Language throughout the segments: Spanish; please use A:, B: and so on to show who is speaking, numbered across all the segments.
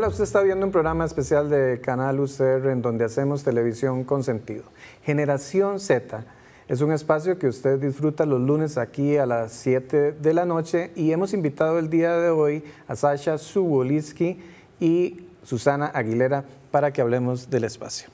A: Hola, usted está viendo un programa especial de Canal UCR en donde hacemos televisión con sentido. Generación Z es un espacio que usted disfruta los lunes aquí a las 7 de la noche y hemos invitado el día de hoy a Sasha Suboliski y Susana Aguilera para que hablemos del espacio.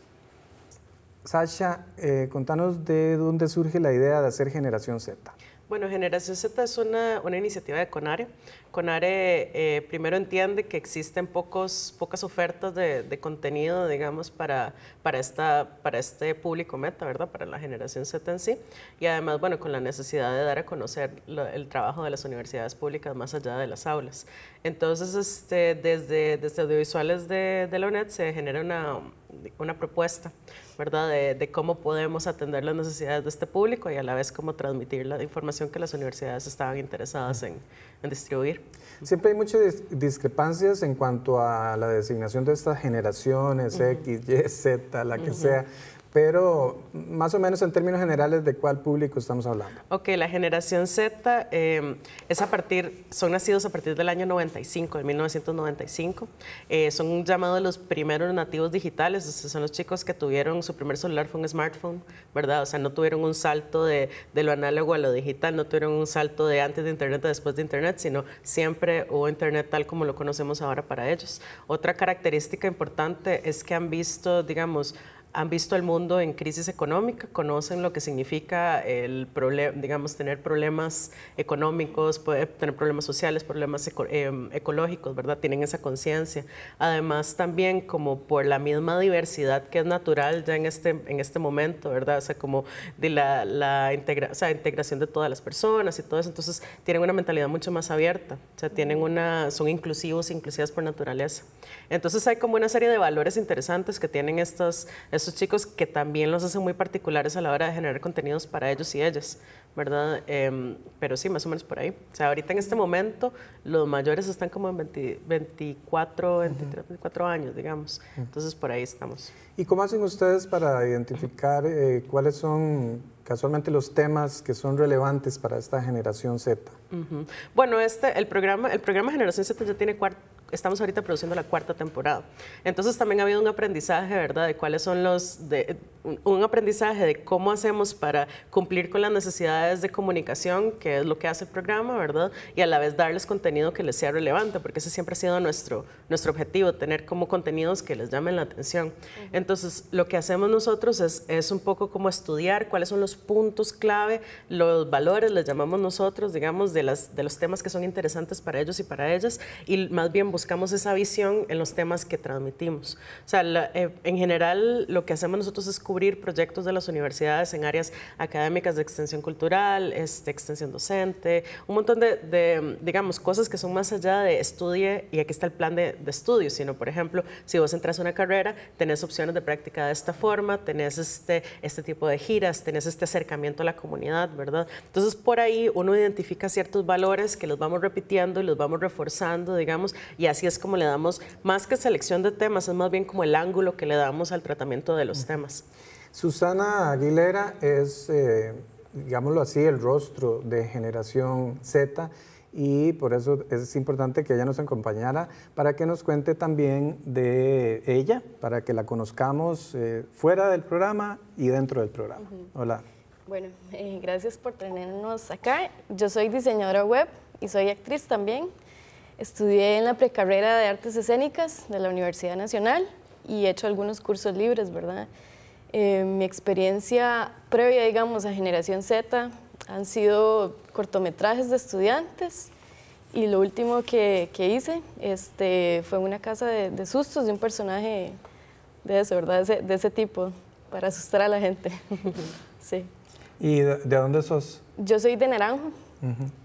A: Sasha, eh, contanos de dónde surge la idea de hacer Generación Z.
B: Bueno, Generación Z es una, una iniciativa de CONARE. CONARE eh, primero entiende que existen pocos, pocas ofertas de, de contenido, digamos, para, para, esta, para este público meta, ¿verdad? Para la generación Z en sí. Y además, bueno, con la necesidad de dar a conocer el trabajo de las universidades públicas más allá de las aulas. Entonces, este, desde, desde audiovisuales de la UNED se genera una una propuesta, ¿verdad? De, cómo podemos atender las necesidades de este público y a la vez cómo transmitir la información que las universidades estaban interesadas en, distribuir.
A: Siempre hay muchas discrepancias en cuanto a la designación de estas generaciones, X, Y, Z, la que sea pero más o menos en términos generales de cuál público estamos hablando.
B: Ok, la generación Z eh, es a partir, son nacidos a partir del año 95, de 1995, eh, son llamados los primeros nativos digitales, son los chicos que tuvieron su primer celular fue un smartphone, ¿verdad? O sea, no tuvieron un salto de, de lo análogo a lo digital, no tuvieron un salto de antes de Internet a después de Internet, sino siempre hubo Internet tal como lo conocemos ahora para ellos. Otra característica importante es que han visto, digamos, han visto el mundo en crisis económica, conocen lo que significa el problema, digamos, tener problemas económicos, poder tener problemas sociales, problemas em, ecológicos, ¿verdad? Tienen esa conciencia. Además, también como por la misma diversidad que es natural ya en este, en este momento, ¿verdad? O sea, como de la, la integra o sea, integración de todas las personas y todo eso. Entonces, tienen una mentalidad mucho más abierta, o sea, tienen una, son inclusivos, inclusivas por naturaleza. Entonces, hay como una serie de valores interesantes que tienen estos chicos que también los hacen muy particulares a la hora de generar contenidos para ellos y ellas, ¿verdad? Em, pero sí, más o menos por ahí. O sea, ahorita en este momento los mayores están como en 24, 23, 24 años, digamos. Entonces por ahí estamos.
A: ¿Y cómo hacen ustedes para identificar eh, cuáles son casualmente los temas que son relevantes para esta generación Z?
B: Bueno, este, el programa, el programa Generación Z ya tiene cuarto estamos ahorita produciendo la cuarta temporada. Entonces también ha habido un aprendizaje, ¿verdad? De cuáles son los, de, un aprendizaje de cómo hacemos para cumplir con las necesidades de comunicación, que es lo que hace el programa, ¿verdad? Y a la vez darles contenido que les sea relevante, porque ese siempre ha sido nuestro, nuestro objetivo, tener como contenidos que les llamen la atención. Entonces, lo que hacemos nosotros es, es un poco como estudiar cuáles son los puntos clave, los valores, les llamamos nosotros, digamos, de, las, de los temas que son interesantes para ellos y para ellas, y más bien buscamos esa visión en los temas que transmitimos. O sea, eh, en general lo que hacemos nosotros es cubrir proyectos de las universidades en áreas académicas de extensión cultural, este, extensión docente, un montón de, digamos, cosas que son más allá de estudie y aquí está el plan de, de estudio, sino, por ejemplo, si vos entras a una carrera, tenés opciones de práctica de esta forma, tenés este, este tipo de giras, tenés este acercamiento a la comunidad, ¿verdad? Entonces, por ahí uno identifica ciertos valores que los vamos repitiendo y los vamos reforzando, digamos, y y así es como le damos, más que selección de temas, es más bien como el ángulo que le damos al tratamiento de los temas. Susana
A: Aguilera es, eh, digámoslo así, el rostro de generación Z y por eso es importante que ella nos acompañara para que nos cuente también de ella, para que la conozcamos eh, fuera del programa y dentro del programa. Hola.
C: Bueno, eh, gracias por tenernos acá. Yo soy diseñadora web y soy actriz también. Estudié en la precarrera de artes escénicas de la Universidad Nacional y he hecho algunos cursos libres, ¿verdad? Eh, mi experiencia previa, digamos, a Generación Z han sido cortometrajes de estudiantes y lo último que, que hice este, fue una casa de, sustos de un personaje de eso, ¿verdad? De ese, tipo, para asustar a la gente. sí.
A: ¿Y de, dónde sos?
C: Yo soy de Naranjo.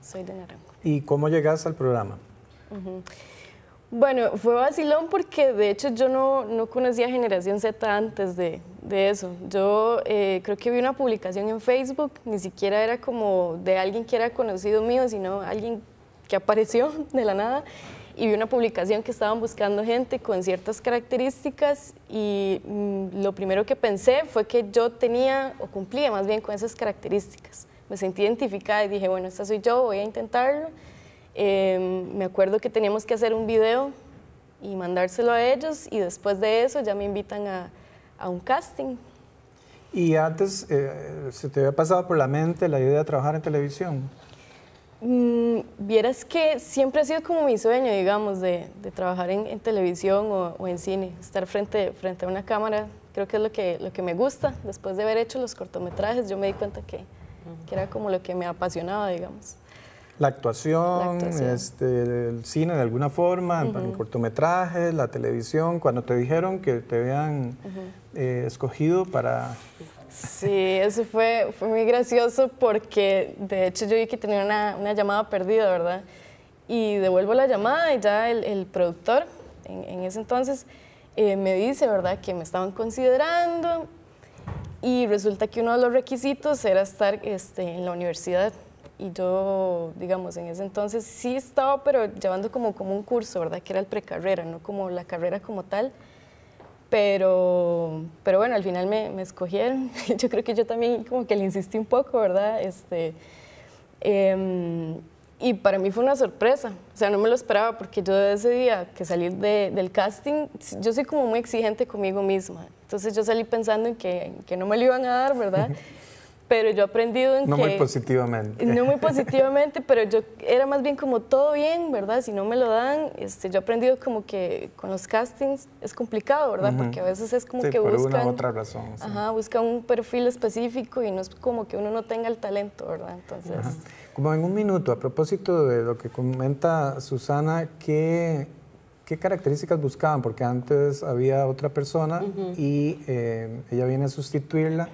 C: Soy de
A: Naranjo. ¿Y cómo llegas al programa?
C: Bueno, fue vacilón porque de hecho yo no, no conocía Generación Z antes de, de eso. Yo eh, creo que vi una publicación en Facebook, ni siquiera era como de alguien que era conocido mío, sino alguien que apareció de la nada y vi una publicación que estaban buscando gente con ciertas características y mm, lo primero que pensé fue que yo tenía o cumplía más bien con esas características. Me sentí identificada y dije, bueno, esta soy yo, voy a intentarlo Em, me acuerdo que teníamos que hacer un video y mandárselo a ellos y después de eso ya me invitan a, a un casting.
A: ¿Y antes eh, se te había pasado por la mente la idea de trabajar en televisión?
C: Mm, vieras que siempre ha sido como mi sueño, digamos, de, de trabajar en, televisión o, o, en cine, estar frente, frente a una cámara, creo que es lo que, lo que me gusta. Después de haber hecho los cortometrajes, yo me di cuenta que, que era como lo que me apasionaba, digamos.
A: La actuación, Este, el cine de alguna forma, el cortometraje, cortometrajes, la televisión, cuando te dijeron que te habían eh, escogido para... Sí,
C: eso fue, fue muy gracioso porque de hecho yo vi que tenía una, una llamada perdida, ¿verdad? Y devuelvo la llamada y ya el, el productor en, en, ese entonces eh, me dice, ¿verdad?, que me estaban considerando y resulta que uno de los requisitos era estar este, en la universidad y yo, digamos, en ese entonces sí estaba, pero llevando como, como un curso, ¿verdad? Que era el precarrera, no como la carrera como tal. Pero, pero bueno, al final me, me escogieron. Yo creo que yo también como que le insistí un poco, ¿verdad? Este, em, y para mí fue una sorpresa, o sea, no me lo esperaba porque yo ese día que salí del casting, yo soy como muy exigente conmigo misma, entonces yo salí pensando en que, en que no me lo iban a dar, ¿verdad? pero yo he aprendido en no que... No muy positivamente. No muy positivamente, pero yo era más bien como todo bien, ¿verdad? Si no me lo dan, este, yo he aprendido como que con los castings es complicado, ¿verdad? Porque a veces es como que por buscan... otra
A: razón. Ajá,
C: buscan un perfil específico y no es como que uno no tenga el talento, ¿verdad? Entonces...
A: Como en un minuto, a propósito de lo que comenta Susana, ¿qué, qué características buscaban? Porque antes había otra persona y eh, ella viene a sustituirla.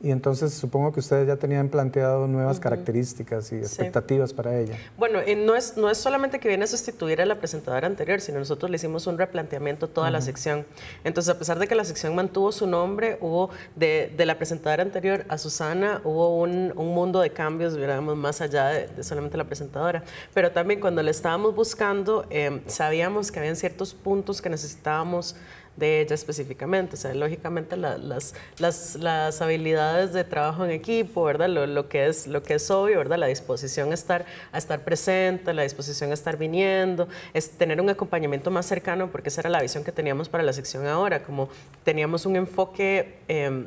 A: Y entonces supongo que ustedes ya tenían planteado nuevas características y expectativas para ella.
B: Bueno, eh, no, es, no es solamente que viene a sustituir a la presentadora anterior, sino nosotros le hicimos un replanteamiento a toda la sección. Entonces, a pesar de que la sección mantuvo su nombre, hubo de, de la presentadora anterior a Susana, hubo un, un mundo de cambios, digamos, más allá de, solamente la presentadora. Pero también cuando la estábamos buscando, eh, sabíamos que habían ciertos puntos que necesitábamos de ella específicamente. O sea, lógicamente las, las, habilidades de trabajo en equipo, ¿verdad? Lo, que es, lo que es obvio, ¿verdad? La disposición a estar, a estar presente, la disposición a estar viniendo, es tener un acompañamiento más cercano, porque esa era la visión que teníamos para la sección ahora, como teníamos un enfoque... Em,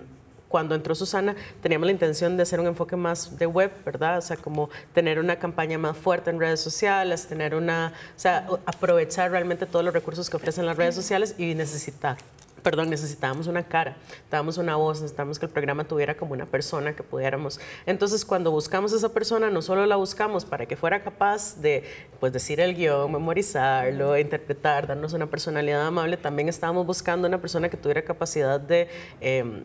B: cuando entró Susana teníamos la intención de hacer un enfoque más de web, ¿verdad? O sea, como tener una campaña más fuerte en redes sociales, tener una, o sea, aprovechar realmente todos los recursos que ofrecen las redes sociales y necesitar perdón, necesitábamos una cara, necesitábamos una voz, necesitábamos que el programa tuviera como una persona que pudiéramos. Entonces, cuando buscamos a esa persona, no solo la buscamos para que fuera capaz de pues, decir el guión, memorizarlo, interpretar, darnos una personalidad amable, también estábamos buscando una persona que tuviera capacidad de... Em,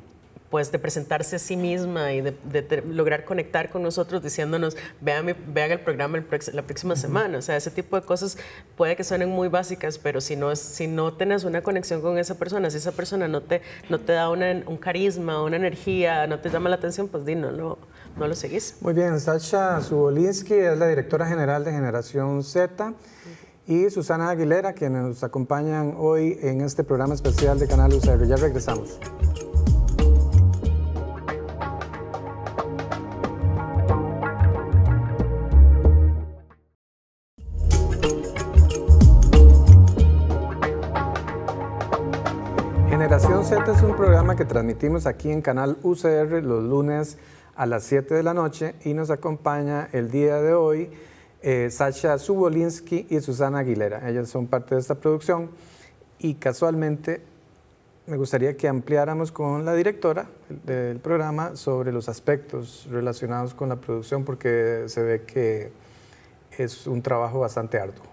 B: pues de presentarse a sí misma y de, lograr conectar con nosotros diciéndonos, vea vea el programa el la próxima semana. O sea, ese tipo de cosas puede que suenen muy básicas, pero si no, si no tenés una conexión con esa persona, si esa persona no te, no te da un carisma, una energía, no te llama la atención, pues di, no, no, lo seguís.
A: Muy bien, Sasha Zubolinsky es la directora general de Generación Z. y Susana Aguilera, quienes nos acompañan hoy en este programa especial de Canal UCR. Ya regresamos. Z es un programa que transmitimos aquí en Canal UCR los lunes a las 7 de la noche y nos acompaña el día de hoy eh, Sasha Zubolinsky y Susana Aguilera. Ellas son parte de esta producción y casualmente me gustaría que ampliáramos con la directora del programa sobre los aspectos relacionados con la producción porque se ve que es un trabajo bastante arduo.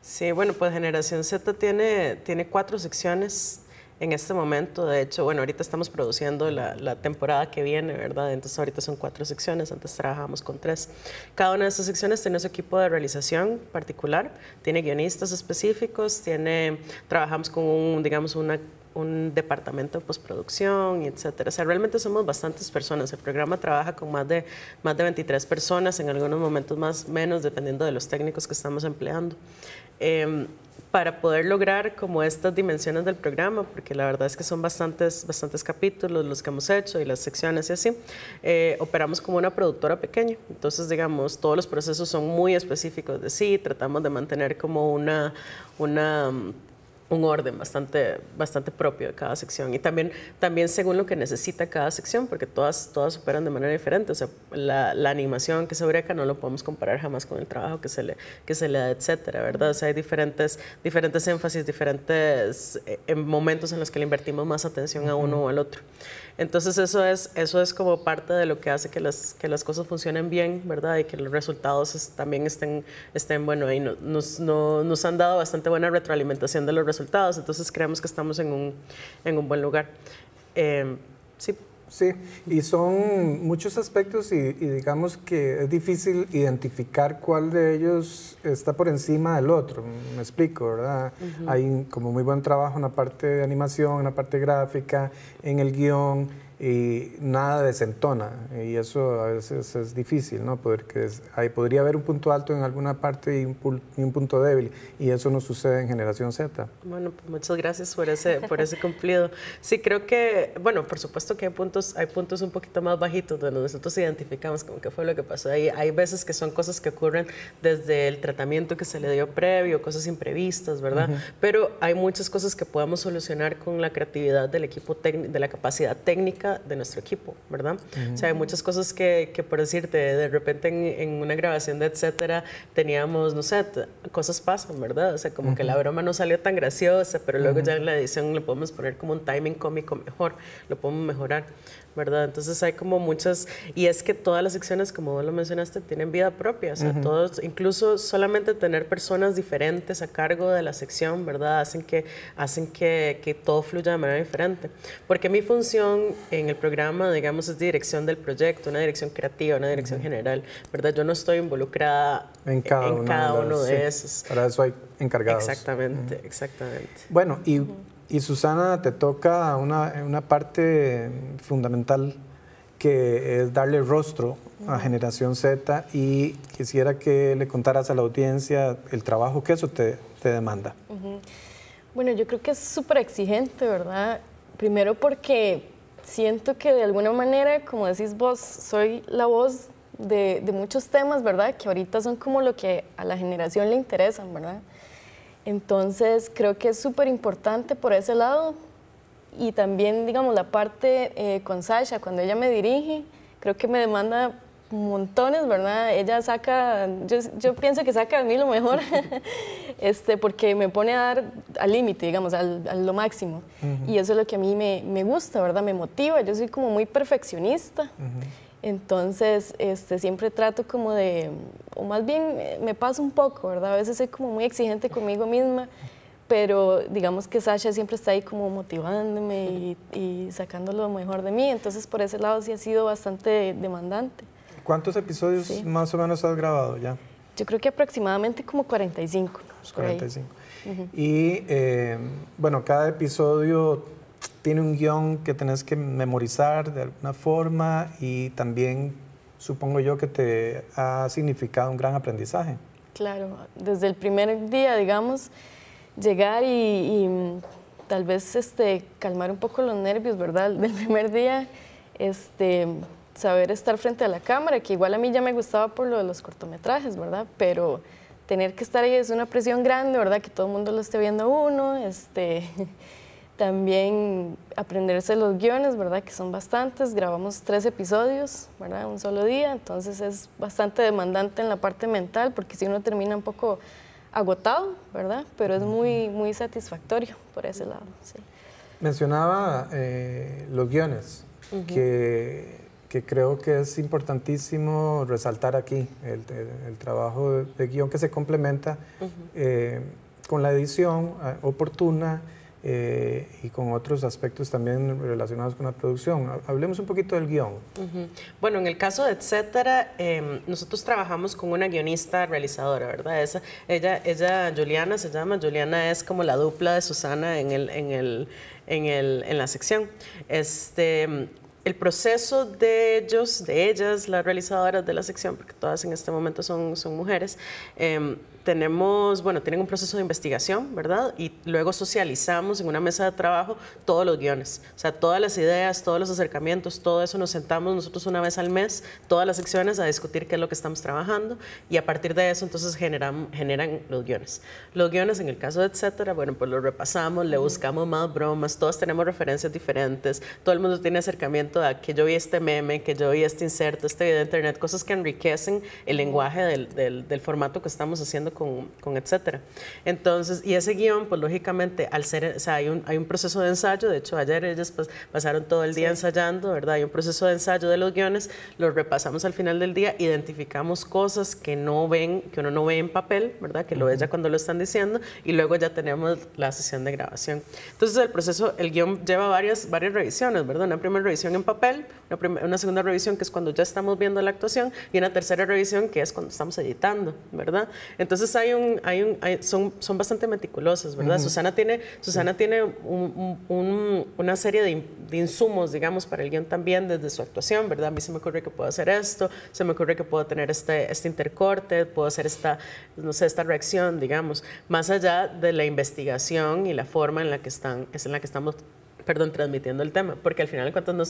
B: Sí, bueno, pues Generación Z tiene, tiene cuatro secciones en este momento. De hecho, bueno, ahorita estamos produciendo la, temporada que viene, ¿verdad? Entonces ahorita son cuatro secciones, antes trabajábamos con tres. Cada una de esas secciones tiene su equipo de realización particular, tiene guionistas específicos, tiene, trabajamos con un, digamos, una un departamento de postproducción, etcétera. O sea, realmente somos bastantes personas. El programa trabaja con más de, más de 23 personas, en algunos momentos más, menos, dependiendo de los técnicos que estamos empleando. Em, para poder lograr como estas dimensiones del programa, porque la verdad es que son bastantes, bastantes capítulos los que hemos hecho y las secciones y así, eh, operamos como una productora pequeña. Entonces, digamos, todos los procesos son muy específicos de sí, tratamos de mantener como una, una un orden bastante, bastante propio de cada sección y también, también según lo que necesita cada sección, porque todas, todas operan de manera diferente. O sea, la, animación que se breca no lo podemos comparar jamás con el trabajo que se le, que se le da, etcétera, ¿verdad? O sea, hay diferentes, diferentes énfasis, diferentes eh, momentos en los que le invertimos más atención a uno o al otro. Entonces eso es, eso es como parte de lo que hace que las, que las cosas funcionen bien, ¿verdad? Y que los resultados también estén, estén bueno, y nos, nos, han dado bastante buena retroalimentación de los resultados, entonces creemos que estamos en un, buen lugar. Eh, sí. Sí, y
A: son muchos aspectos y, digamos que es difícil identificar cuál de ellos está por encima del otro, me explico, ¿verdad? Hay como muy buen trabajo en la parte de animación, en la parte gráfica, en el guión, y nada desentona. Y eso a veces es difícil, ¿no? Porque ahí podría haber un punto alto en alguna parte y un, punto débil. Y eso no sucede en Generación Z.
B: Bueno, pues muchas gracias por ese, por ese cumplido. Sí, creo que, bueno, por supuesto que hay puntos, hay puntos un poquito más bajitos donde nosotros identificamos como que fue lo que pasó ahí. Hay veces que son cosas que ocurren desde el tratamiento que se le dio previo, cosas imprevistas, ¿verdad? Pero hay muchas cosas que podamos solucionar con la creatividad del equipo técnico, de la capacidad técnica de nuestro equipo, ¿verdad? O sea, hay muchas cosas que, que por decirte, de repente en, una grabación de etcétera, teníamos, no sé, cosas pasan, ¿verdad? O sea, como que la broma no salió tan graciosa, pero luego ya en la edición le podemos poner como un timing cómico mejor, lo podemos mejorar. ¿verdad? Entonces hay como muchas, y es que todas las secciones, como vos lo mencionaste, tienen vida propia, todos, incluso solamente tener personas diferentes a cargo de la sección, ¿verdad? Hacen que, hacen que, todo fluya de manera diferente. Porque mi función en el programa, digamos, es dirección del proyecto, una dirección creativa, una dirección general, ¿verdad? Yo no estoy involucrada en cada, uno, de, esos.
A: Para eso hay encargados.
B: Exactamente, exactamente.
A: Bueno, y y Susana, te toca una, una parte fundamental que es darle rostro a Generación Z y quisiera que le contaras a la audiencia el trabajo que eso te, demanda.
C: Bueno, yo creo que es súper exigente, ¿verdad? Primero porque siento que de alguna manera, como decís vos, soy la voz de, de muchos temas, ¿verdad? Que ahorita son como lo que a la generación le interesan, ¿verdad? Entonces creo que es súper importante por ese lado y también, digamos, la parte eh, con Sasha, cuando ella me dirige, creo que me demanda montones, ¿verdad? Ella saca, yo, pienso que saca a mí lo mejor, este, porque me pone a dar al límite, digamos, al, a lo máximo. Y eso es lo que a mí me, gusta, ¿verdad? Me motiva, yo soy como muy perfeccionista. Entonces, este, siempre trato como de, o más bien me pasa un poco, ¿verdad? A veces soy como muy exigente conmigo misma, pero digamos que Sasha siempre está ahí como motivándome y, y sacando lo mejor de mí, entonces por ese lado sí ha sido bastante demandante.
A: ¿Cuántos episodios más o menos has grabado ya?
C: Yo creo que aproximadamente como 45. 45.
A: Y eh, bueno, cada episodio tiene un guión que tenés que memorizar de alguna forma y también supongo yo que te ha significado un gran aprendizaje.
C: Claro, desde el primer día, digamos, llegar y, tal vez este, calmar un poco los nervios, ¿verdad? Del primer día, este, saber estar frente a la cámara, que igual a mí ya me gustaba por lo de los cortometrajes, ¿verdad? Pero tener que estar ahí es una presión grande, ¿verdad? Que todo el mundo lo esté viendo uno, este... También aprenderse los guiones, ¿verdad? Que son bastantes. Grabamos tres episodios, ¿verdad? Un solo día. Entonces es bastante demandante en la parte mental porque si uno termina un poco agotado, ¿verdad? Pero es muy, muy satisfactorio por ese lado. Sí.
A: Mencionaba eh, los guiones, que, que, creo que es importantísimo resaltar aquí, el, el, trabajo de, guión que se complementa eh, con la edición eh, oportuna eh, y con otros aspectos también relacionados con la producción. Hablemos un poquito del guión.
B: Bueno, en el caso de Etcétera, em, nosotros trabajamos con una guionista realizadora, ¿verdad? ella, ella, Juliana se llama, Juliana es como la dupla de Susana en, el, en, el, en, el, en la sección. Este, el proceso de ellos, de ellas, las realizadoras de la sección, porque todas en este momento son, son mujeres, em, tenemos, bueno, tienen un proceso de investigación, ¿verdad? Y luego socializamos en una mesa de trabajo todos los guiones, o sea, todas las ideas, todos los acercamientos, todo eso nos sentamos nosotros una vez al mes, todas las secciones a discutir qué es lo que estamos trabajando y a partir de eso entonces generan, generan los guiones. Los guiones en el caso de etcétera, bueno, pues los repasamos, le buscamos más bromas, todos tenemos referencias diferentes, todo el mundo tiene acercamiento a que yo vi este meme, que yo vi este inserto, este video de internet, cosas que enriquecen el lenguaje del, del formato que estamos haciendo con, etcétera. Entonces, y ese guión, pues lógicamente, al ser, o sea, hay un, hay un proceso de ensayo, de hecho ayer ellas pues, pasaron todo el día ensayando, ¿verdad? Hay un proceso de ensayo de los guiones, los repasamos al final del día, identificamos cosas que no ven, que uno no ve en papel, ¿verdad? Que lo ve ya cuando lo están diciendo, y luego ya tenemos la sesión de grabación. Entonces, el proceso, el guión lleva varias, varias revisiones, ¿verdad? Una primera revisión en papel, una, una segunda revisión que es cuando ya estamos viendo la actuación, y una tercera revisión que es cuando estamos editando, ¿verdad? Entonces, entonces hay un, hay un son, son bastante meticulosos, ¿verdad? Susana tiene, Susana tiene una serie de, insumos, digamos, para el guión también desde su actuación, ¿verdad? A mí se me ocurre que puedo hacer esto, se me ocurre que puedo tener este, este intercorte, puedo hacer esta, no sé, esta reacción, digamos, más allá de la investigación y la forma en la que están, es en la que estamos perdón, transmitiendo el tema, porque al final en cuanto no,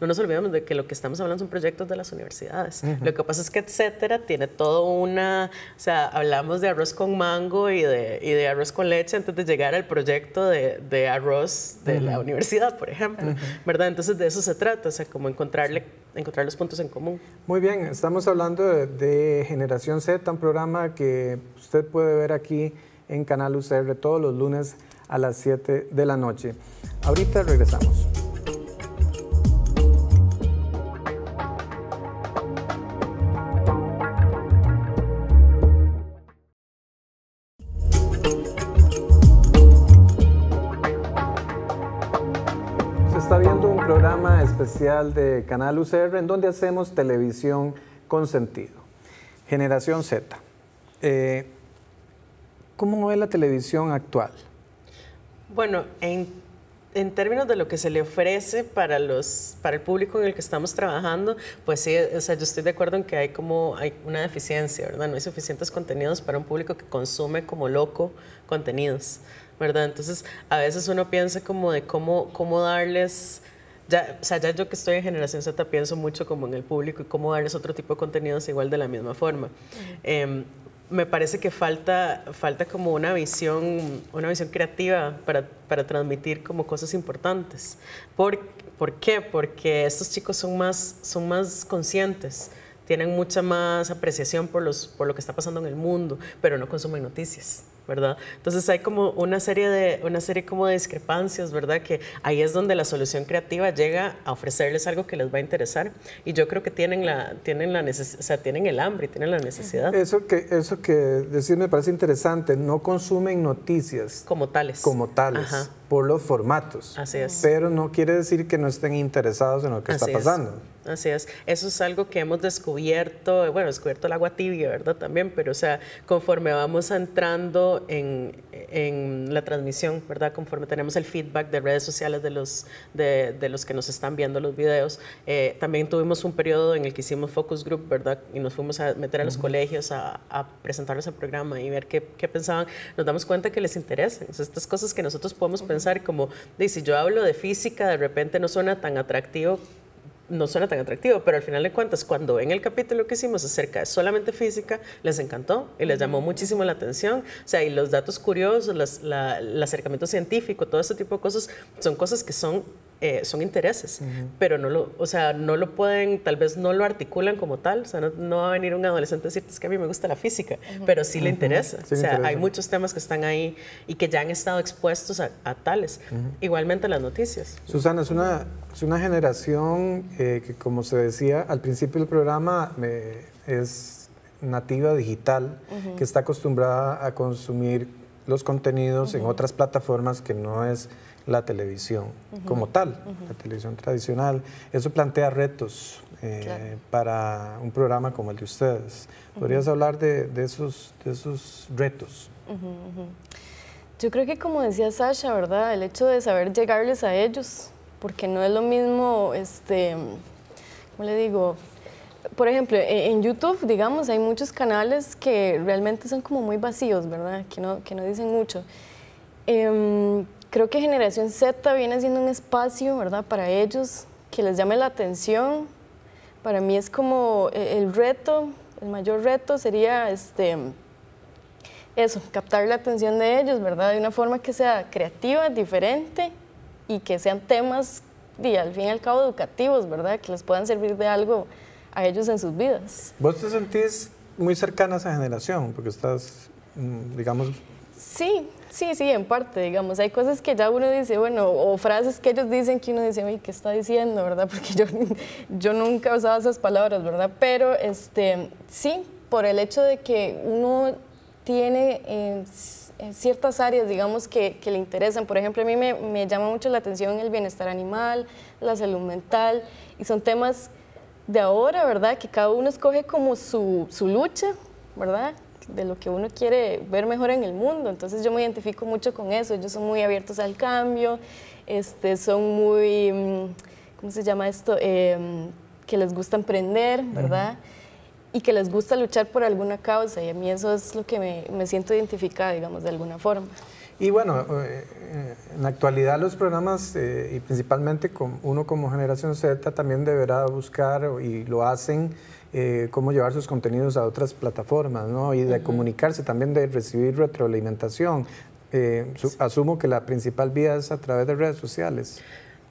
B: nos olvidamos de que lo que estamos hablando son proyectos de las universidades. Lo que pasa es que etcétera tiene todo una, o sea, hablamos de arroz con mango y de, arroz con leche antes de llegar al proyecto de, arroz de la universidad, por ejemplo, ¿verdad? Entonces de eso se trata, o sea, como encontrarle, encontrar los puntos en común.
A: Muy bien, estamos hablando de, Generación Z, un programa que usted puede ver aquí en Canal UCR todos los lunes a las 7 de la noche. Ahorita regresamos. Se está viendo un programa especial de Canal UCR en donde hacemos televisión con sentido. Generación Z. Eh, ¿Cómo es la televisión actual?
B: Bueno, en, en, términos de lo que se le ofrece para, los, para el público en el que estamos trabajando, pues sí, o sea, yo estoy de acuerdo en que hay como hay una deficiencia, ¿verdad? No hay suficientes contenidos para un público que consume como loco contenidos, ¿verdad? Entonces, a veces uno piensa como de cómo, cómo darles... Ya, o sea, ya yo que estoy en Generación Z pienso mucho como en el público y cómo darles otro tipo de contenidos igual de la misma forma me parece que falta, como una visión, creativa para, transmitir como cosas importantes. ¿Por, qué? Porque estos chicos son más, conscientes, tienen mucha más apreciación por lo que está pasando en el mundo, pero no consumen noticias. Entonces hay como una serie de, una serie como de discrepancias, ¿verdad? Que ahí es donde la solución creativa llega a ofrecerles algo que les va a interesar y yo creo que tienen la, tienen la tienen el hambre, tienen la necesidad.
A: Eso que, eso que decir me parece interesante, no consumen noticias. Como tales. Como tales. Por los formatos. Pero no quiere decir que no estén interesados en lo que está pasando.
B: Así es, eso es algo que hemos descubierto, bueno, descubierto el agua tibia, ¿verdad? También, pero o sea, conforme vamos entrando en, la transmisión, ¿verdad? Conforme tenemos el feedback de redes sociales de los, de, los que nos están viendo los videos, eh, también tuvimos un periodo en el que hicimos focus group, ¿verdad? Y nos fuimos a meter a los colegios a, presentarles el programa y ver qué, qué, pensaban. Nos damos cuenta que les interesan, Entonces, estas cosas que nosotros podemos pensar como, dice, si yo hablo de física, de repente no suena tan atractivo no suena tan atractivo, pero al final de cuentas, cuando en el capítulo que hicimos acerca de solamente física, les encantó y les llamó muchísimo la atención. O sea, y los datos curiosos, el acercamiento científico, todo ese tipo de cosas, son cosas que son eh, son intereses, pero no lo, o sea, no lo pueden, tal vez no lo articulan como tal, o sea, no, va a venir un adolescente a decirte es que a mí me gusta la física, pero sí le interesa, o sea, hay muchos temas que están ahí y que ya han estado expuestos a, tales, igualmente las noticias.
A: Susana, es una, es una generación eh, que como se decía al principio del programa, eh, es nativa digital, que está acostumbrada a consumir los contenidos en otras plataformas que no es la televisión como tal, la televisión tradicional. Eso plantea retos eh, para un programa como el de ustedes. ¿Podrías hablar de, esos, de esos retos?
C: Yo creo que como decía Sasha, ¿verdad? El hecho de saber llegarles a ellos, porque no es lo mismo, este, ¿cómo le digo? por ejemplo, e, en YouTube, digamos, hay muchos canales que realmente son como muy vacíos, ¿verdad? Que no, dicen mucho. Em, creo que generación Z viene siendo un espacio, ¿verdad? Para ellos, que les llame la atención. Para mí es como eh, el reto, el mayor reto sería este, eso, captar la atención de ellos, ¿verdad? De una forma que sea creativa, diferente y que sean temas, y al fin y al cabo, educativos, ¿verdad? Que les puedan servir de algo a ellos en sus vidas.
A: ¿Vos te sentís muy cercana a esa generación? Porque estás, mm, digamos,
C: Sí, sí, sí, en parte, digamos. Hay cosas que ya uno dice, bueno, o frases que ellos dicen que uno dice, uy, ¿qué está diciendo, verdad? Porque yo, yo nunca usaba esas palabras, ¿verdad? Pero este, sí, por el hecho de que uno tiene eh, eh, ciertas áreas, digamos, que, le interesan. Por ejemplo, a mí me, me llama mucho la atención el bienestar animal, la salud mental, y son temas de ahora, ¿verdad? Que cada uno escoge como su, su lucha, ¿verdad? de lo que uno quiere ver mejor en el mundo. Entonces yo me identifico mucho con eso, ellos son muy abiertos al cambio, este, son muy, mm, ¿cómo se llama esto? Em, que les gusta emprender, ¿verdad? y que les gusta luchar por alguna causa y a mí eso es lo que me, me siento identificada, digamos, de alguna forma.
A: Y bueno, eh, en la actualidad los programas eh, y principalmente con uno como generación Z también deberá buscar y lo hacen eh, cómo llevar sus contenidos a otras plataformas, ¿no? Y de comunicarse también, de recibir retroalimentación. Eh, asumo que la principal vía es a través de redes sociales.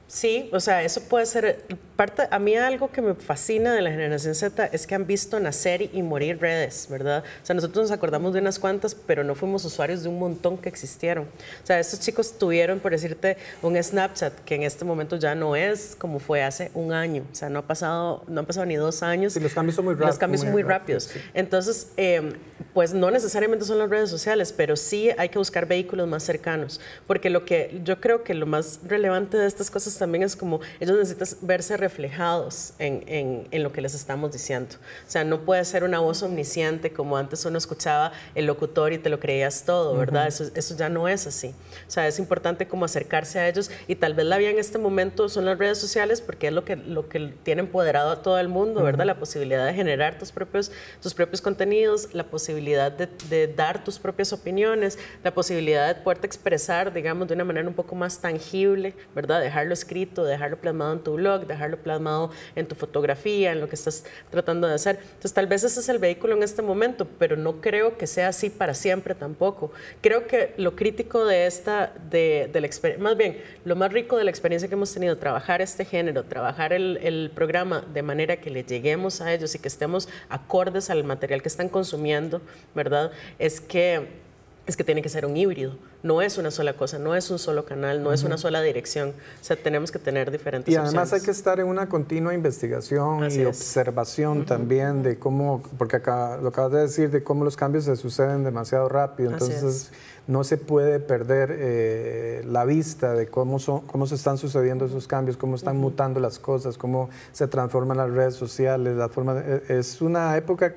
B: Sí, o sea, eso puede ser parte, a mí algo que me fascina de la generación Z es que han visto nacer y morir redes, ¿verdad? O sea, nosotros nos acordamos de unas cuantas, pero no fuimos usuarios de un montón que existieron. O sea, estos chicos tuvieron, por decirte, un Snapchat que en este momento ya no es como fue hace un año. O sea, no ha pasado, no han pasado ni dos años. Y los cambios son muy rápidos. Los cambios son muy rápidos. Entonces, eh, pues no necesariamente son las redes sociales, pero sí hay que buscar vehículos más cercanos, porque lo que yo creo que lo más relevante de estas cosas también es como ellos necesitan verse reflejados en, lo que les estamos diciendo. O sea, no puede ser una voz omnisciente como antes uno escuchaba el locutor y te lo creías todo, ¿verdad? eso, ya no es así. O sea, es importante como acercarse a ellos y tal vez la vía en este momento son las redes sociales porque es lo que, lo que tiene empoderado a todo el mundo, ¿verdad? La posibilidad de generar tus propios, tus propios contenidos, la posibilidad de, dar tus propias opiniones, la posibilidad de poderte expresar, digamos, de una manera un poco más tangible, ¿verdad? Dejarlo escrito, dejarlo plasmado en tu blog, dejarlo plasmado en tu fotografía, en lo que estás tratando de hacer. Entonces, tal vez ese es el vehículo en este momento, pero no creo que sea así para siempre tampoco. Creo que lo crítico de esta, de, más bien, lo más rico de la experiencia que hemos tenido, trabajar este género, trabajar el programa de manera que le lleguemos a ellos y que estemos acordes al material que están consumiendo, ¿verdad? Es que es que tiene que ser un híbrido. No es una sola cosa, no es un solo canal, no es una sola dirección. O sea, tenemos que tener diferentes. Y además hay que
A: estar en una continua investigación y observación también de cómo, porque acá lo acabas de decir, de cómo los cambios se suceden demasiado rápido. Entonces no se puede perder eh, la vista de cómo, son, cómo se están sucediendo esos cambios, cómo están mutando las cosas, cómo se transforman las redes sociales, la forma. E, es una época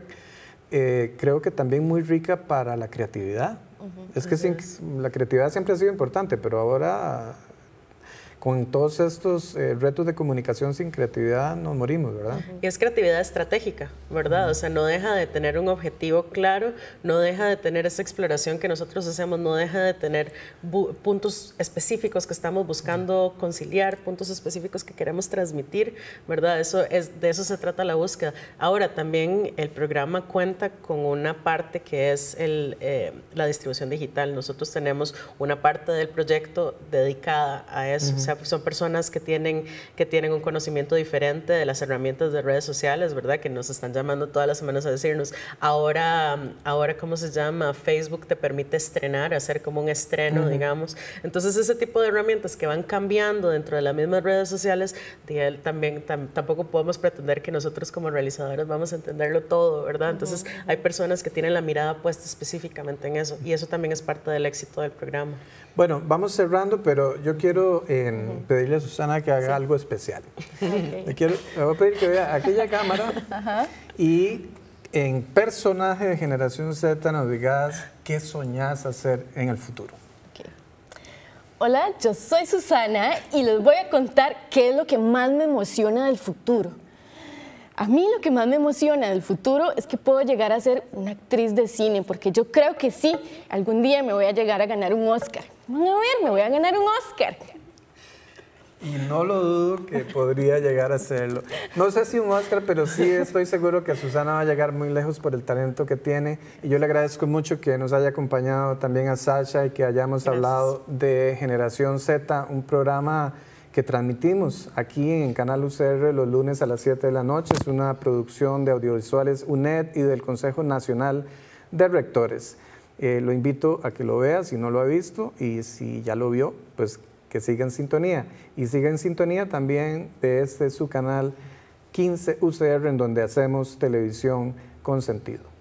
A: eh, creo que también muy rica para la creatividad. Es que la creatividad siempre ha sido importante, pero ahora con todos estos eh, retos de comunicación sin creatividad nos morimos, ¿verdad?
B: Y es creatividad estratégica, ¿verdad? O sea, no deja de tener un objetivo claro, no deja de tener esa exploración que nosotros hacemos, no deja de tener puntos específicos que estamos buscando conciliar, puntos específicos que queremos transmitir, ¿verdad? Eso es, de eso se trata la búsqueda. Ahora, también el programa cuenta con una parte que es eh, la distribución digital. Nosotros tenemos una parte del proyecto dedicada a eso sea, pues, son personas que tienen, que tienen un conocimiento diferente de las herramientas de redes sociales, ¿verdad? Que nos están llamando todas las semanas a decirnos, ahora, ahora ¿cómo se llama? Facebook te permite estrenar, hacer como un estreno, digamos. Entonces, ese tipo de herramientas que van cambiando dentro de las mismas redes sociales, también tampoco podemos pretender que nosotros como realizadores vamos a entenderlo todo, ¿verdad? Entonces, hay personas que tienen la mirada puesta específicamente en eso y eso también es parte del éxito del programa.
A: Bueno, vamos cerrando, pero yo quiero... Eh, pedirle a Susana que haga algo especial. Me voy a pedir que vea aquella cámara y en personaje de Generación Z nos digas qué soñás hacer en el futuro.
C: Hola, yo soy Susana y les voy a contar qué es lo que más me emociona del futuro. A mí lo que más me emociona del futuro es que puedo llegar a ser una actriz de cine, porque yo creo que sí, algún día me voy a llegar a ganar un Oscar. a ver, me voy a ganar un Oscar.
A: Y no lo dudo que podría llegar a serlo. No sé si un Oscar, pero sí estoy seguro que Susana va a llegar muy lejos por el talento que tiene. Y yo le agradezco mucho que nos haya acompañado también a Sasha y que hayamos hablado de Generación Z, un programa que transmitimos aquí en Canal UCR los lunes a las 7 de la noche. Es una producción de audiovisuales UNED y del Consejo Nacional de Rectores. Eh, lo invito a que lo vea si no lo ha visto y si ya lo vio, pues que siga en sintonía. Y siga en sintonía también de este su canal 15 UCR, en donde hacemos televisión con sentido.